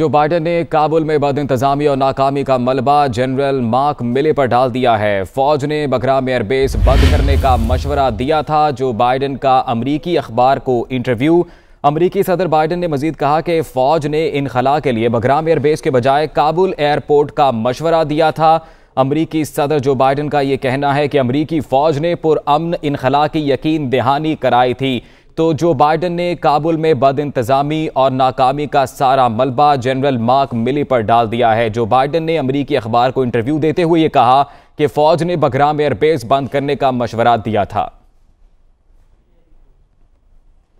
जो बाइडन ने काबुल में बद इंतजामी और नाकामी का मलबा जनरल मार्क मिले पर डाल दिया है फौज ने बगराम एयरबेस बंद करने का मशवरा दिया था जो बाइडन का अमरीकी अखबार को इंटरव्यू अमरीकी सदर बाइडन ने मजीद कहा कि फौज ने इनखला के लिए बगराम एयरबेस के बजाय काबुल एयरपोर्ट का मशवरा दिया था अमरीकी सदर जो बाइडन का ये कहना है कि अमरीकी फौज ने पुरअमन इनखला की यकीन दहानी कराई थी तो जो बाइडन ने काबुल में बद इंतजामी और नाकामी का सारा मलबा जनरल मार्क मिली पर डाल दिया है जो बाइडन ने अमरीकी अखबार को इंटरव्यू देते हुए ये कहा कि फौज ने बघराम एयरबेस बंद करने का मशवरा दिया था